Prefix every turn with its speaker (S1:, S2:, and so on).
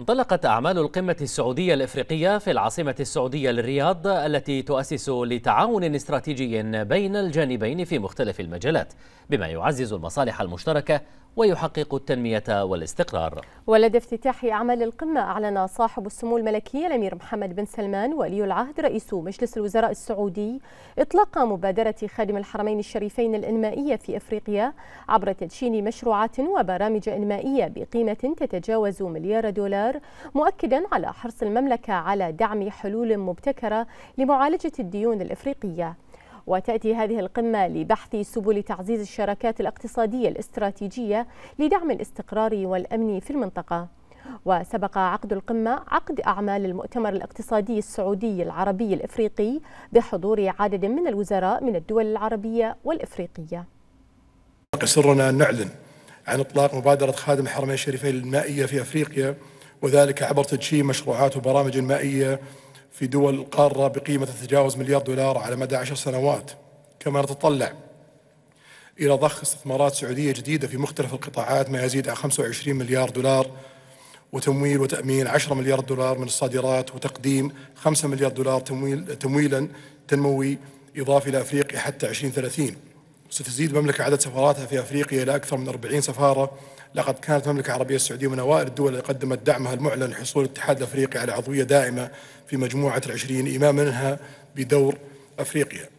S1: انطلقت أعمال القمة السعودية الإفريقية في العاصمة السعودية للرياض التي تؤسس لتعاون استراتيجي بين الجانبين في مختلف المجالات بما يعزز المصالح المشتركة ويحقق التنمية والاستقرار
S2: ولدى افتتاح أعمال القمة أعلن صاحب السمو الملكي الأمير محمد بن سلمان ولي العهد رئيس مجلس الوزراء السعودي إطلاق مبادرة خادم الحرمين الشريفين الإنمائية في إفريقيا عبر تدشين مشروعات وبرامج إنمائية بقيمة تتجاوز مليار دولار القرار مؤكدا على حرص المملكة على دعم حلول مبتكرة لمعالجة الديون الإفريقية وتأتي هذه القمة لبحث سبل تعزيز الشراكات الاقتصادية الاستراتيجية لدعم الاستقرار والأمن في المنطقة وسبق عقد القمة عقد أعمال المؤتمر الاقتصادي السعودي العربي الإفريقي بحضور عدد من الوزراء من الدول العربية والإفريقية
S3: سرنا أن نعلن عن إطلاق مبادرة خادم الحرمين الشريفين المائية في أفريقيا وذلك عبر تدشين مشروعات وبرامج مائية في دول القارة بقيمة تتجاوز مليار دولار على مدى عشر سنوات كما نتطلع إلى ضخ استثمارات سعودية جديدة في مختلف القطاعات ما يزيد عن 25 مليار دولار وتمويل وتأمين 10 مليار دولار من الصادرات وتقديم 5 مليار دولار تمويل تمويلا تنموي إضافي لأفريقيا حتى 2030 ستزيد المملكة عدد سفاراتها في أفريقيا إلى أكثر من 40 سفارة لقد كانت المملكة العربية السعودية من أوائل الدول التي قدمت دعمها المعلن لحصول الاتحاد الأفريقي على عضوية دائمة في مجموعة العشرين إماما منها بدور أفريقيا